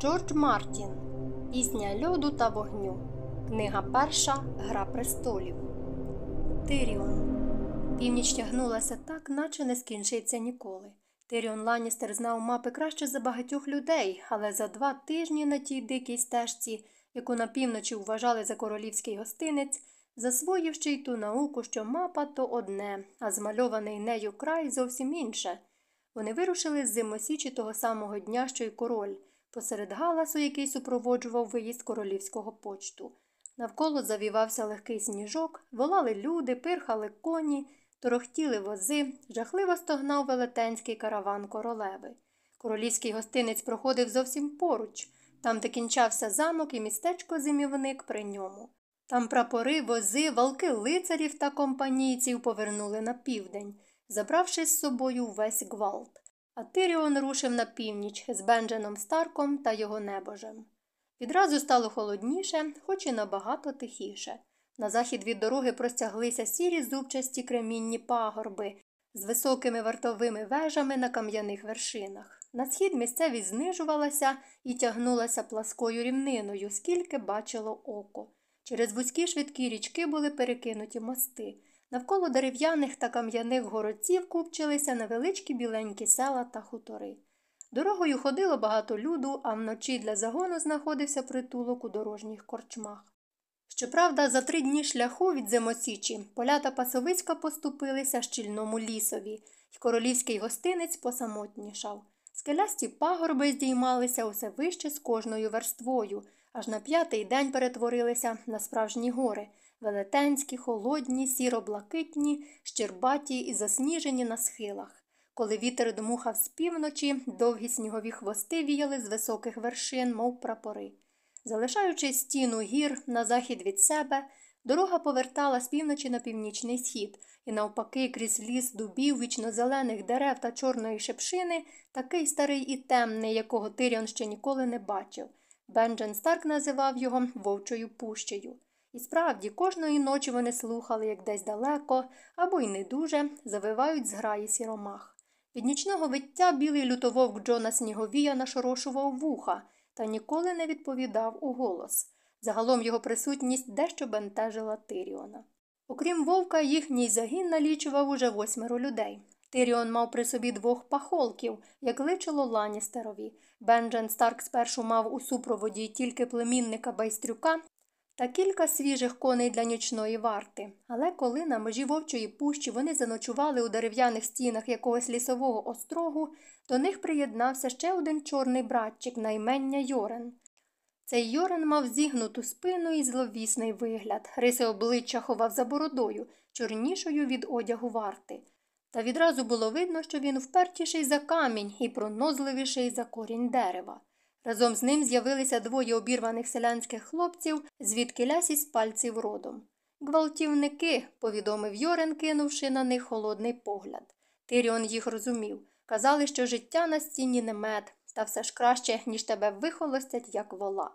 Джордж Мартін Пісня льоду та вогню. Книга перша Гра престолів. Тиріон. Північ тягнулася так, наче не скінчиться ніколи. Тиріон Ланністер знав мапи краще за багатьох людей, але за два тижні на тій дикій стежці, яку на півночі вважали за королівський гостинець, засвоїв ще й ту науку, що мапа то одне, а змальований нею край зовсім інше. Вони вирушили з зимосічі того самого дня, що й король. Посеред галасу, який супроводжував виїзд королівського почту. Навколо завівався легкий сніжок, волали люди, пирхали коні, торохтіли вози, жахливо стогнав велетенський караван королеви. Королівський гостинець проходив зовсім поруч. Там де кінчався замок і містечко зимівник при ньому. Там прапори, вози, валки лицарів та компанійців повернули на південь, забравши з собою весь гвалт. А Тиріон рушив на північ з Бендженом Старком та його небожем. Відразу стало холодніше, хоч і набагато тихіше. На захід від дороги простяглися сірі зубчасті кремінні пагорби з високими вартовими вежами на кам'яних вершинах. На схід місцевість знижувалася і тягнулася пласкою рівниною, скільки бачило око. Через вузькі швидкі річки були перекинуті мости. Навколо дерев'яних та кам'яних городців купчилися невеличкі біленькі села та хутори. Дорогою ходило багато люду, а вночі для загону знаходився притулок у дорожніх корчмах. Щоправда, за три дні шляху від зимосічі поля та пасовицька поступилися щільному лісові, і королівський гостинець посамотнішав. Скелясті пагорби здіймалися усе вище з кожною верствою, аж на п'ятий день перетворилися на справжні гори велетенські, холодні, сіро-блакитні, щербаті і засніжені на схилах. Коли вітер дмухав з півночі, довгі снігові хвости віяли з високих вершин, мов прапори. Залишаючи стіну гір на захід від себе, дорога повертала з півночі на північний схід, і, навпаки, крізь ліс дубів, вічно зелених дерев та чорної шепшини, такий старий і темний, якого Тиріон ще ніколи не бачив. Бенджен Старк називав його Вовчою Пущею. І справді, кожної ночі вони слухали, як десь далеко, або й не дуже, завивають зграї сіромах. Від нічного виття білий лютововк Джона Сніговія нашорошував вуха та ніколи не відповідав у голос. Загалом його присутність дещо бентежила Тиріона. Окрім вовка, їхній загін налічував уже восьмеро людей. Тиріон мав при собі двох пахолків, як личило ланістерові. Бенджен Старк спершу мав у супроводі тільки племінника байстрюка та кілька свіжих коней для нічної варти. Але коли на межі вовчої пущі вони заночували у дерев'яних стінах якогось лісового острогу, до них приєднався ще один чорний братчик, наймення Йорен. Цей Йорен мав зігнуту спину і зловісний вигляд. Риси обличчя ховав за бородою, чорнішою від одягу варти. Та відразу було видно, що він впертіший за камінь і пронозливіший за корінь дерева. Разом з ним з'явилися двоє обірваних селянських хлопців, звідки лясі з пальців родом. Гвалтівники, повідомив Йорен, кинувши на них холодний погляд. Тиріон їх розумів казали, що життя на стіні не мед, та все ж краще, ніж тебе вихолостять, як вола.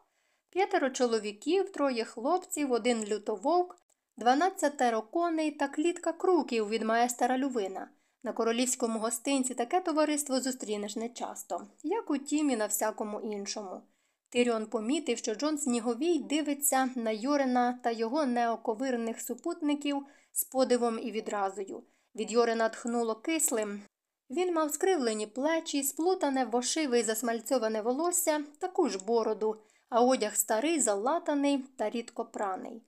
П'ятеро чоловіків, троє хлопців, один лютововк, дванадцятеро коней та клітка круків від маестера Лювина. На королівському гостинці таке товариство зустрінеш нечасто, як у тім і на всякому іншому. Тиріон помітив, що Джон Сніговій дивиться на Йорена та його неоковирних супутників з подивом і відразою. Від Йорена тхнуло кислим. Він мав скривлені плечі, сплутане, вошиве і засмальцьоване волосся, таку ж бороду, а одяг старий, залатаний та рідко праний.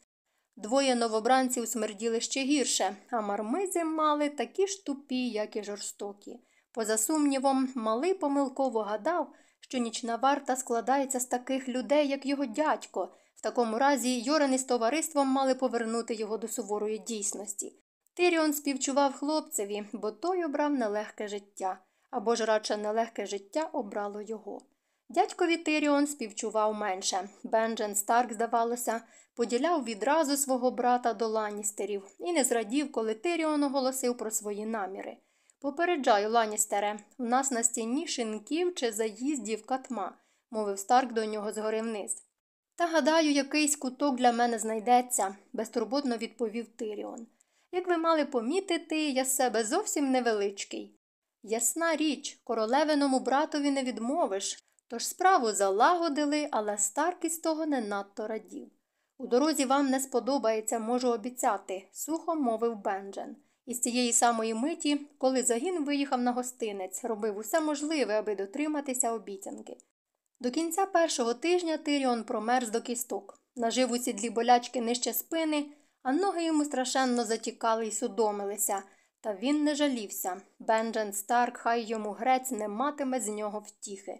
Двоє новобранців смерділи ще гірше, а мармизи мали такі ж тупі, як і жорстокі. Поза сумнівом, малий помилково гадав, що нічна варта складається з таких людей, як його дядько. В такому разі Йорен із товариством мали повернути його до суворої дійсності. Тиріон співчував хлопцеві, бо той обрав нелегке життя або ж радше нелегке життя обрало його. Дядькові Тиріон співчував менше. Бенджен Старк, здавалося, поділяв відразу свого брата до ланістерів і не зрадів, коли Тиріон оголосив про свої наміри. Попереджаю, ланістере, в нас на стіні шинків чи заїздів катма, мовив Старк до нього згори вниз. Та гадаю, якийсь куток для мене знайдеться, безтурботно відповів Тиріон. Як ви мали помітити, я з себе зовсім невеличкий. Ясна річ, королевиному братові не відмовиш. Тож справу залагодили, але із того не надто радів. У дорозі вам не сподобається, можу обіцяти, сухо мовив Бенджен. Із цієї самої миті, коли загін виїхав на гостинець, робив усе можливе, аби дотриматися обіцянки. До кінця першого тижня Тиріон промерз до кісток, нажив у сідлі болячки нижче спини, а ноги йому страшенно затікали і судомилися, та він не жалівся. Бенджен Старк, хай йому грець не матиме з нього втіхи.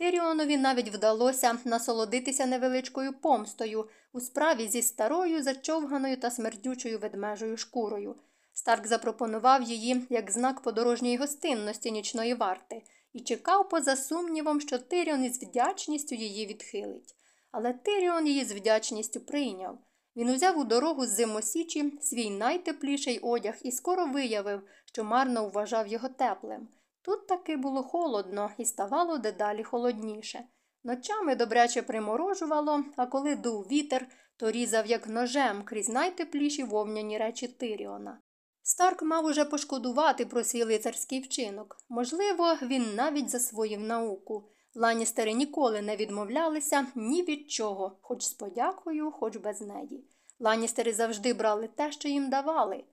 Тиріонові навіть вдалося насолодитися невеличкою помстою у справі зі старою, зачовганою та смердючою ведмежою шкурою. Старк запропонував її як знак подорожньої гостинності нічної варти і чекав, поза сумнівом, що Тиріон із вдячністю її відхилить. Але Тиріон її з вдячністю прийняв. Він узяв у дорогу з зимосічі свій найтепліший одяг і скоро виявив, що марно вважав його теплим. Тут таки було холодно і ставало дедалі холодніше. Ночами добряче приморожувало, а коли дув вітер, то різав як ножем крізь найтепліші вовняні речі Тиріона. Старк мав уже пошкодувати про свій лицарський вчинок. Можливо, він навіть засвоїв науку. Ланістери ніколи не відмовлялися ні від чого, хоч з подякою, хоч без неї. Ланістери завжди брали те, що їм давали.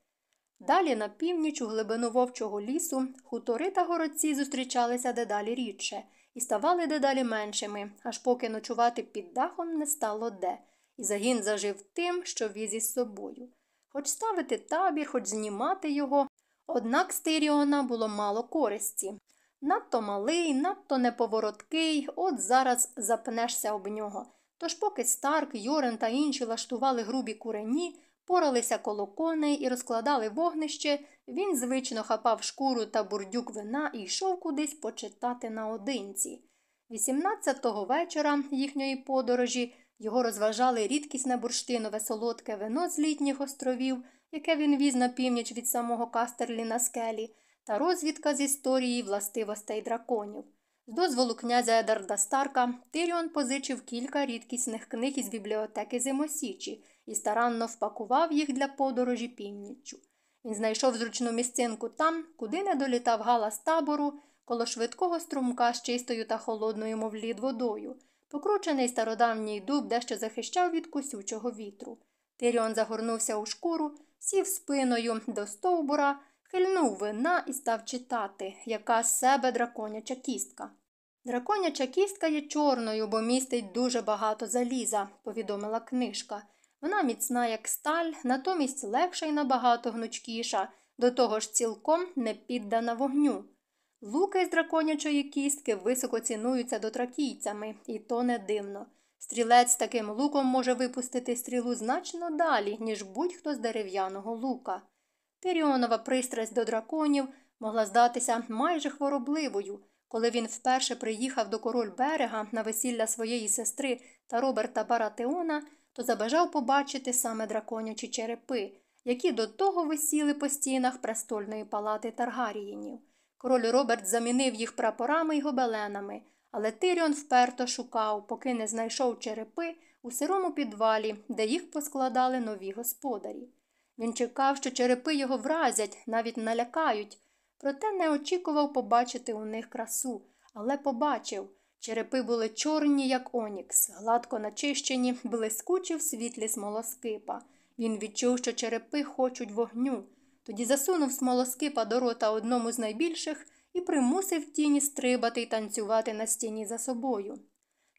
Далі на північ у глибину вовчого лісу хутори та городці зустрічалися дедалі рідше і ставали дедалі меншими, аж поки ночувати під дахом не стало де, і загін зажив тим, що віз із собою. Хоч ставити табір, хоч знімати його, однак з Тиріона було мало користі. Надто малий, надто неповороткий, от зараз запнешся об нього. Тож, поки Старк, Йорен та інші лаштували грубі курені, поралися коло коней і розкладали вогнище, він звично хапав шкуру та бурдюк вина і йшов кудись почитати наодинці. 18-го вечора їхньої подорожі його розважали рідкісне бурштинове солодке вино з літніх островів, яке він віз на північ від самого Кастерлі на скелі, та розвідка з історії властивостей драконів. З дозволу князя Едарда Старка Тиріон позичив кілька рідкісних книг із бібліотеки Зимосічі і старанно впакував їх для подорожі північчю. Він знайшов зручну місцинку там, куди не долітав галас табору, коло швидкого струмка з чистою та холодною, мов лід водою. Покручений стародавній дуб дещо захищав від кусючого вітру. Тиріон загорнувся у шкуру, сів спиною до стовбура, хильнув вина і став читати, яка з себе драконяча кістка. Драконяча кістка є чорною, бо містить дуже багато заліза, повідомила книжка. Вона міцна, як сталь, натомість легша і набагато гнучкіша, до того ж цілком не піддана вогню. Луки з драконячої кістки високо цінуються дотракійцями, і то не дивно. Стрілець таким луком може випустити стрілу значно далі, ніж будь-хто з дерев'яного лука. Тиріонова пристрасть до драконів могла здатися майже хворобливою. Коли він вперше приїхав до король берега на весілля своєї сестри та Роберта Баратеона, то забажав побачити саме драконячі черепи, які до того висіли по стінах престольної палати Таргарієнів. Король Роберт замінив їх прапорами й гобеленами, але Тиріон вперто шукав, поки не знайшов черепи у сирому підвалі, де їх поскладали нові господарі. Він чекав, що черепи його вразять, навіть налякають, проте не очікував побачити у них красу, але побачив. Черепи були чорні, як онікс, гладко начищені, блискучі в світлі смолоскипа. Він відчув, що черепи хочуть вогню. Тоді засунув смолоскипа до рота одному з найбільших і примусив тіні стрибати й танцювати на стіні за собою.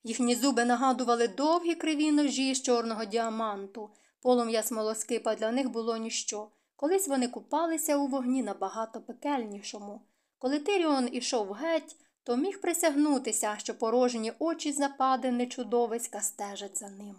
Їхні зуби нагадували довгі криві ножі з чорного діаманту. Полум'я смолоскипа для них було ніщо. Колись вони купалися у вогні набагато пекельнішому. Коли Тиріон ішов геть, то міг присягнутися, що порожні очі западини чудовиська стежать за ним.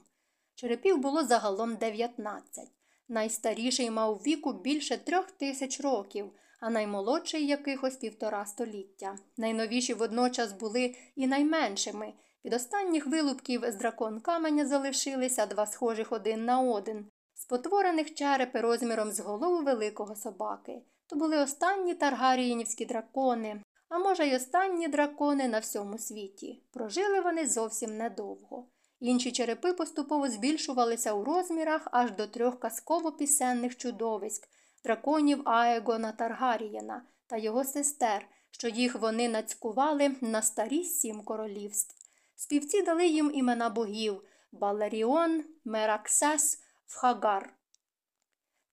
Черепів було загалом 19. Найстаріший мав віку більше трьох тисяч років, а наймолодший якихось півтора століття. Найновіші водночас були і найменшими. Від останніх вилупків з дракон каменя залишилися два схожих один на один, спотворених черепи розміром з голову великого собаки. То були останні таргаріїнівські дракони, а може, й останні дракони на всьому світі. Прожили вони зовсім недовго. Інші черепи поступово збільшувалися у розмірах аж до трьох казково пісенних чудовиськ, драконів Аегона Таргарієна та його сестер, що їх вони нацькували на старі сім королівств. Співці дали їм імена богів Балеріон, Мераксес, Фхагар.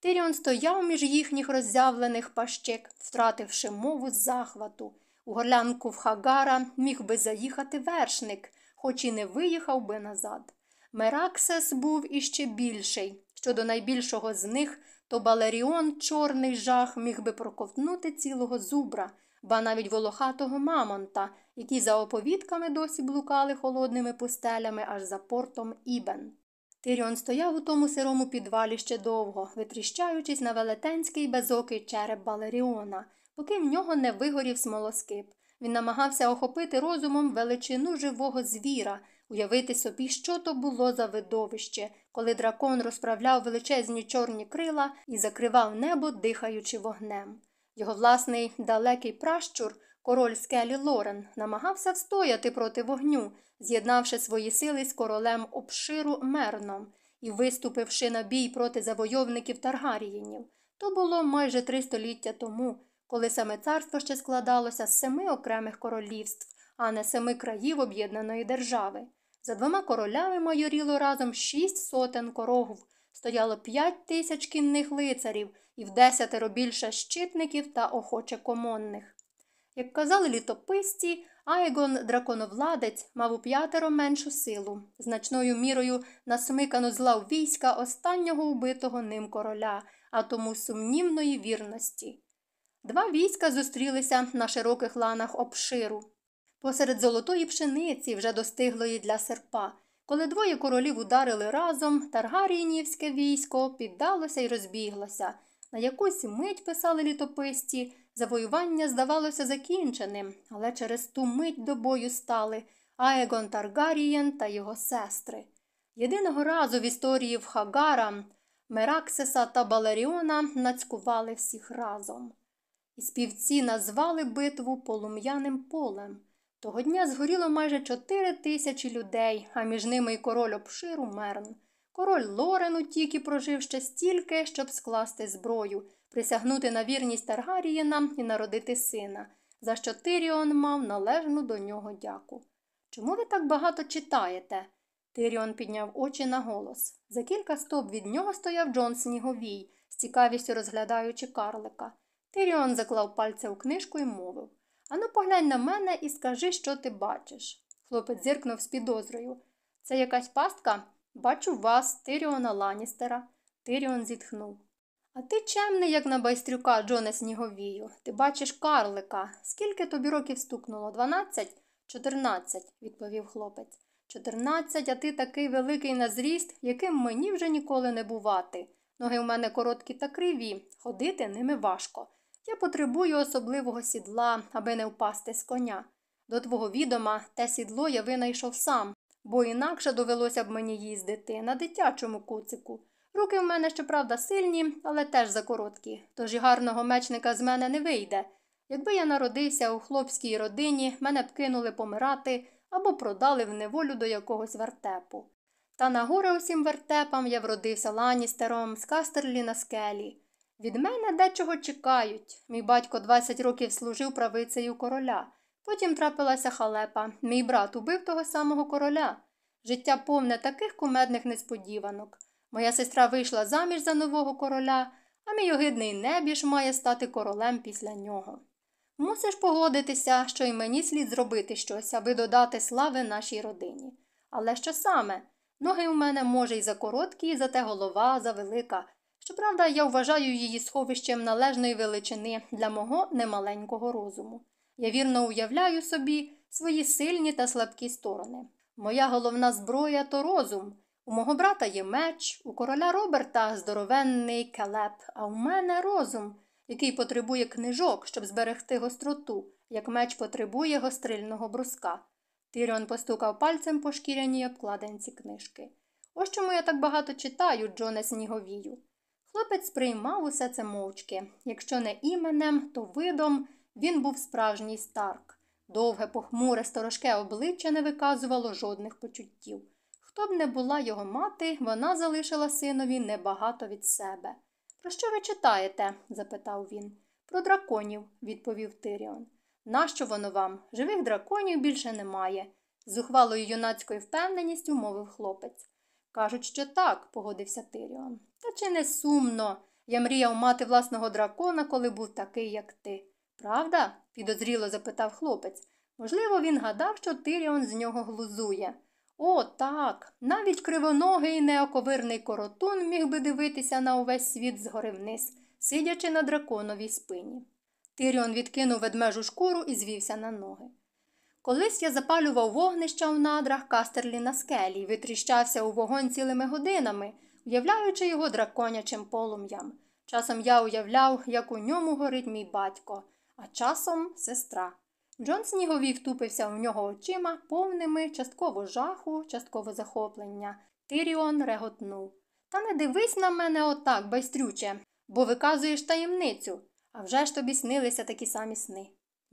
Тиріон стояв між їхніх роззявлених пащик, втративши мову з захвату. У горлянку в Хагара міг би заїхати вершник, хоч і не виїхав би назад. Мераксес був іще більший. Щодо найбільшого з них, то Балеріон, чорний жах, міг би проковтнути цілого зубра, ба навіть волохатого мамонта, які за оповідками досі блукали холодними пустелями аж за портом Ібен. Тиріон стояв у тому сирому підвалі ще довго, витріщаючись на велетенський безокий череп Балеріона – поки в нього не вигорів смолоскип. Він намагався охопити розумом величину живого звіра, уявити собі, що то було за видовище, коли дракон розправляв величезні чорні крила і закривав небо, дихаючи вогнем. Його власний далекий пращур, король Скелі Лорен, намагався встояти проти вогню, з'єднавши свої сили з королем обширу Мерном і виступивши на бій проти завойовників Таргарієнів. То було майже три століття тому, коли саме царство ще складалося з семи окремих королівств, а не семи країв об'єднаної держави. За двома королями майоріло разом шість сотен корогв, стояло п'ять тисяч кінних лицарів і в десятеро більше щитників та охоче комонних. Як казали літописці, Айгон драконовладець мав у п'ятеро меншу силу, значною мірою насмикано з війська останнього убитого ним короля, а тому сумнівної вірності. Два війська зустрілися на широких ланах обширу. Посеред золотої пшениці, вже достиглої для серпа. Коли двоє королів ударили разом, таргаріїнівське військо піддалося і розбіглося. На якусь мить писали літописці, завоювання здавалося закінченим, але через ту мить до бою стали Аегон Таргарієн та його сестри. Єдиного разу в історії в Хагара, Мераксеса та Баларіона нацькували всіх разом. І співці назвали битву полум'яним полем. Того дня згоріло майже чотири тисячі людей, а між ними й король обширу мерн. Король Лорен утік і прожив ще стільки, щоб скласти зброю, присягнути на вірність Таргарієнам і народити сина, за що Тиріон мав належну до нього дяку. Чому ви так багато читаєте? Тиріон підняв очі на голос. За кілька стоп від нього стояв Джон Сніговій, з цікавістю розглядаючи карлика. Тиріон заклав пальця у книжку і мовив Ану, поглянь на мене і скажи, що ти бачиш. Хлопець зиркнув з підозрою. Це якась пастка? Бачу вас, Тиріона Ланістера. Тиріон зітхнув. А ти чемний, як на байстрюка Джона Сніговію. Ти бачиш карлика. Скільки тобі років стукнуло? Дванадцять? Чотирнадцять, відповів хлопець. Чотирнадцять, а ти такий великий на зріст, яким мені вже ніколи не бувати. Ноги в мене короткі та криві, ходити ними важко. Я потребую особливого сідла, аби не впасти з коня. До твого відома те сідло я винайшов сам, бо інакше довелося б мені їздити на дитячому куцику. Руки в мене, щоправда, сильні, але теж закороткі, тож і гарного мечника з мене не вийде. Якби я народився у хлопській родині, мене б кинули помирати або продали в неволю до якогось вертепу. Та на горе усім вертепам я вродився ланістером з кастерлі на скелі. Від мене дечого чекають. Мій батько 20 років служив правицею короля. Потім трапилася халепа. Мій брат убив того самого короля. Життя повне таких кумедних несподіванок. Моя сестра вийшла заміж за нового короля, а мій огидний небіж має стати королем після нього. Мусиш погодитися, що й мені слід зробити щось, аби додати слави нашій родині. Але що саме? Ноги у мене, може, і закороткі, зате голова завелика. Щоправда, я вважаю її сховищем належної величини для мого немаленького розуму. Я вірно уявляю собі свої сильні та слабкі сторони. Моя головна зброя то розум. У мого брата є меч, у короля Роберта здоровенний келеп, а у мене розум, який потребує книжок, щоб зберегти гостроту, як меч потребує гострильного бруска. Тиріон постукав пальцем по шкіряній обкладинці книжки. Ось чому я так багато читаю, Джона Сніговію. Хлопець приймав усе це мовчки. Якщо не іменем, то видом він був справжній старк. Довге, похмуре, сторожке обличчя не виказувало жодних почуттів. Хто б не була його мати, вона залишила синові небагато від себе. Про що ви читаєте? запитав він. Про драконів, відповів Тиріон. Нащо воно вам? Живих драконів більше немає, з ухвалою юнацькою впевненістю мовив хлопець. Кажуть, що так, погодився Тиріон. Та чи не сумно? Я мріяв мати власного дракона, коли був такий, як ти. Правда? підозріло запитав хлопець. Можливо, він гадав, що Тиріон з нього глузує. О, так. Навіть кривоногий неоковирний коротун міг би дивитися на увесь світ згори вниз, сидячи на драконовій спині. Тиріон відкинув ведмежу шкуру і звівся на ноги. Колись я запалював вогнища в надрах кастерлі на скелі і витріщався у вогонь цілими годинами, уявляючи його драконячим полум'ям. Часом я уявляв, як у ньому горить мій батько, а часом сестра. Джон Сніговік тупився в нього очима, повними частково жаху, частково захоплення. Тиріон реготнув. Та не дивись на мене отак, байстрюче, бо виказуєш таємницю. А вже ж тобі снилися такі самі сни.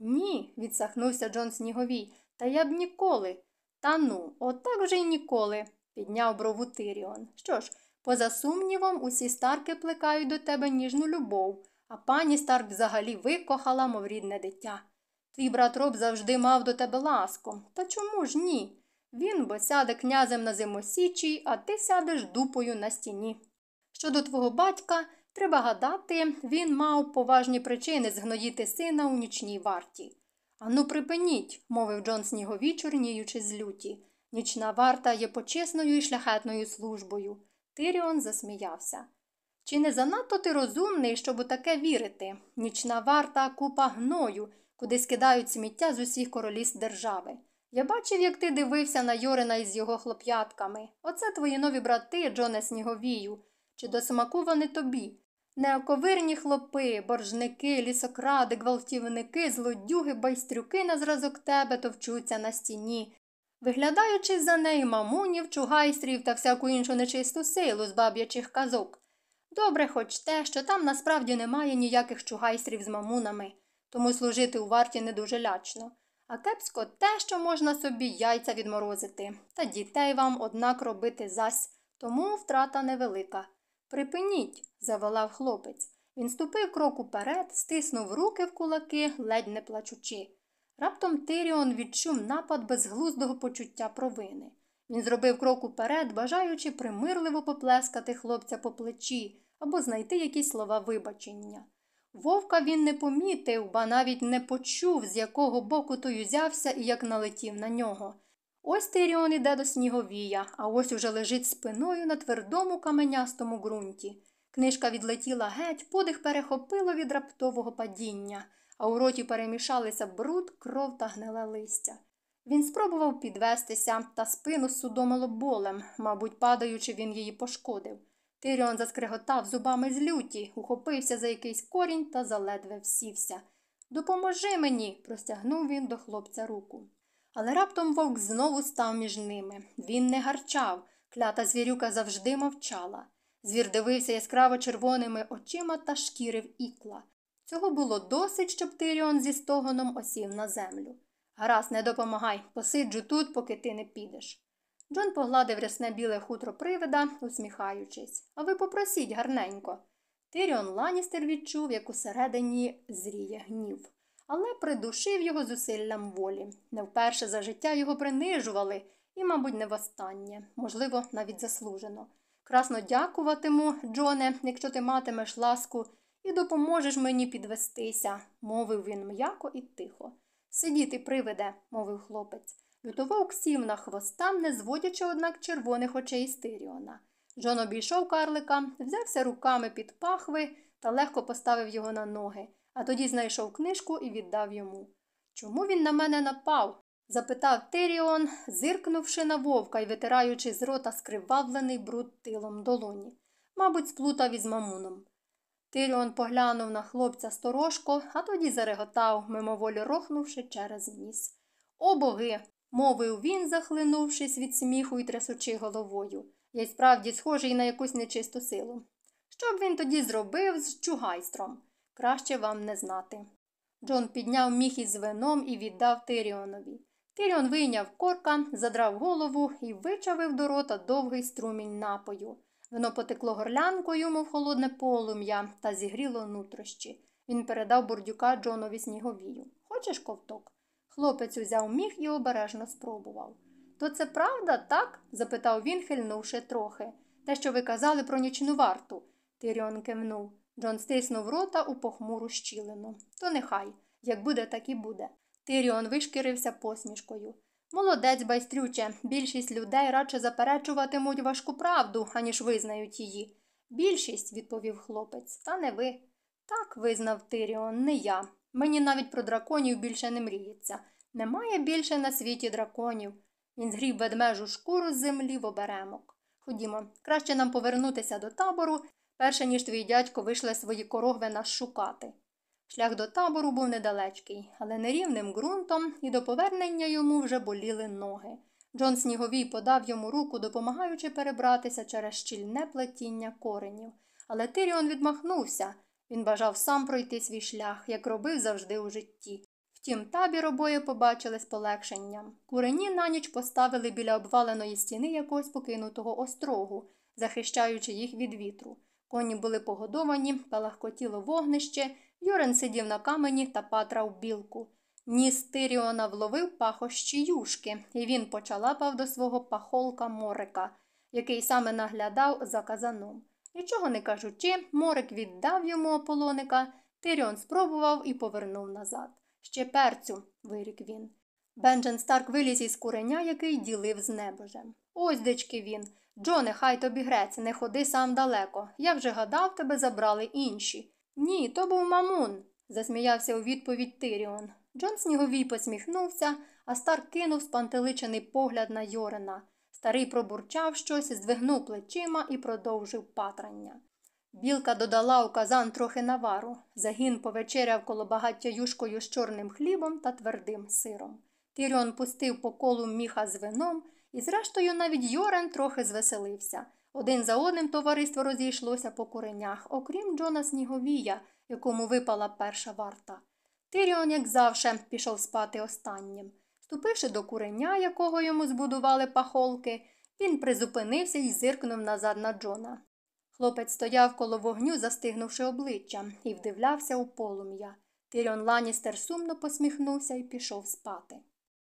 Ні, відсахнувся Джон Сніговій, та я б ніколи. Та ну, отак от же й ніколи, підняв брову Тиріон. Що ж, поза сумнівом, усі старки плекають до тебе ніжну любов, а пані старк взагалі викохала, мов рідне дитя. Твій брат роб завжди мав до тебе ласку. Та чому ж ні? Він бо сяде князем на зимосічій, а ти сядеш дупою на стіні. Щодо твого батька, Треба гадати, він мав поважні причини згноїти сина у нічній варті. Ану, припиніть, мовив Джон Снігові, чорніючи з люті. Нічна варта є почесною і шляхетною службою. Тиріон засміявся. Чи не занадто ти розумний, щоб у таке вірити? Нічна варта купа гною, куди скидають сміття з усіх короліст держави. Я бачив, як ти дивився на Йорина із його хлоп'ятками. Оце твої нові брати, Джоне Сніговію. Чи до смаку вони тобі? Неоковирні хлопи, боржники, лісокради, гвалтівники, злодюги, байстрюки на зразок тебе товчуться на стіні, виглядаючи за неї мамунів, чугайстрів та всяку іншу нечисту силу з баб'ячих казок. Добре хоч те, що там насправді немає ніяких чугайстрів з мамунами, тому служити у варті не дуже лячно. А кепсько те, що можна собі яйця відморозити, та дітей вам однак робити зась, тому втрата невелика. Припиніть, заволав хлопець. Він ступив крок уперед, стиснув руки в кулаки, ледь не плачучи. Раптом Тиріон відчув напад безглуздого почуття провини. Він зробив крок уперед, бажаючи примирливо поплескати хлопця по плечі або знайти якісь слова вибачення. Вовка він не помітив, ба навіть не почув, з якого боку той узявся і як налетів на нього. Ось Тиріон іде до сніговія, а ось уже лежить спиною на твердому каменястому ґрунті. Книжка відлетіла геть, подих перехопило від раптового падіння, а у роті перемішалися бруд, кров та гниле листя. Він спробував підвестися та спину судомило болем, мабуть, падаючи, він її пошкодив. Тиріон заскриготав зубами з люті, ухопився за якийсь корінь та заледве всівся. Допоможи мені, простягнув він до хлопця руку. Але раптом вовк знову став між ними. Він не гарчав, клята звірюка завжди мовчала. Звір дивився яскраво червоними очима та шкірив ікла. Цього було досить, щоб Тиріон зі стогоном осів на землю. Гаразд, не допомагай, посиджу тут, поки ти не підеш. Джон погладив рясне біле хутро привида, усміхаючись, а ви попросіть гарненько. Тиріон Ланістер відчув, як усередині зріє гнів але придушив його зусиллям волі. Не вперше за життя його принижували і, мабуть, не востаннє, можливо, навіть заслужено. Красно дякуватиму, Джоне, якщо ти матимеш ласку, і допоможеш мені підвестися, мовив він м'яко і тихо. Сидіти, приведе, мовив хлопець. Лютував сів на хвоста, не зводячи, однак, червоних очей Стиріона. Джон обійшов карлика, взявся руками під пахви та легко поставив його на ноги а тоді знайшов книжку і віддав йому. Чому він на мене напав? запитав Тиріон, зиркнувши на вовка і витираючи з рота скривавлений бруд тилом долоні. Мабуть, сплутав із мамуном. Тиріон поглянув на хлопця сторожко, а тоді зареготав, мимоволі рохнувши через ніс. О боги! мовив він, захлинувшись від сміху і трясучи головою. Я й справді схожий на якусь нечисту силу. Що б він тоді зробив з чугайстром? Краще вам не знати. Джон підняв міх із вином і віддав Тиріонові. Тиріон вийняв корка, задрав голову і вичавив до рота довгий струмінь напою. Воно потекло горлянкою, мов холодне полум'я, та зігріло нутрощі. Він передав бурдюка Джонові сніговію. Хочеш ковток? Хлопець узяв міх і обережно спробував. То це правда, так? запитав він, хильнувши трохи. Те, що ви казали про нічну варту. Тиріон кивнув. Джон стиснув рота у похмуру щілину. То нехай, як буде, так і буде. Тиріон вишкірився посмішкою. Молодець байстрюче, більшість людей радше заперечуватимуть важку правду, аніж визнають її. Більшість, відповів хлопець, та не ви. Так визнав Тиріон, не я. Мені навіть про драконів більше не мріється. Немає більше на світі драконів. Він згрів ведмежу шкуру з землі в оберемок. Ходімо, краще нам повернутися до табору перше ніж твій дядько вийшли свої корогви нас шукати. Шлях до табору був недалечкий, але нерівним ґрунтом і до повернення йому вже боліли ноги. Джон Сніговій подав йому руку, допомагаючи перебратися через щільне плетіння коренів. Але Тиріон відмахнувся він бажав сам пройти свій шлях, як робив завжди у житті. Втім, табір обоє побачили з полегшенням. Курені на ніч поставили біля обваленої стіни якогось покинутого острогу, захищаючи їх від вітру. Коні були погодовані палахкотіло вогнище, Йорен сидів на камені та патрав білку. Ніс Тиріона вловив пахощі юшки, і він почалапав до свого пахолка Морика, який саме наглядав за казаном. Нічого не кажучи, Морик віддав йому ополоника, Тиріон спробував і повернув назад. Ще перцю, вирік він. Бенджен Старк виліз із куреня, який ділив з небожем. Ось дечки він. Джоне, нехай тобі грець, не ходи сам далеко. Я вже гадав, тебе забрали інші. Ні, то був мамун, засміявся у відповідь Тиріон. Джон Сніговій посміхнувся, а стар кинув спантеличений погляд на Йорена. Старий пробурчав щось, здвигнув плечима і продовжив патрання. Білка додала у казан трохи навару. Загін повечеряв коло багаття юшкою з чорним хлібом та твердим сиром. Тиріон пустив по колу міха з вином, і, зрештою, навіть Йорен трохи звеселився. Один за одним товариство розійшлося по куренях, окрім Джона Сніговія, якому випала перша варта. Тиріон, як завше, пішов спати останнім. Ступивши до куреня, якого йому збудували пахолки, він призупинився і зиркнув назад на Джона. Хлопець стояв коло вогню, застигнувши обличчя, і вдивлявся у полум'я. Тиріон Ланістер сумно посміхнувся і пішов спати.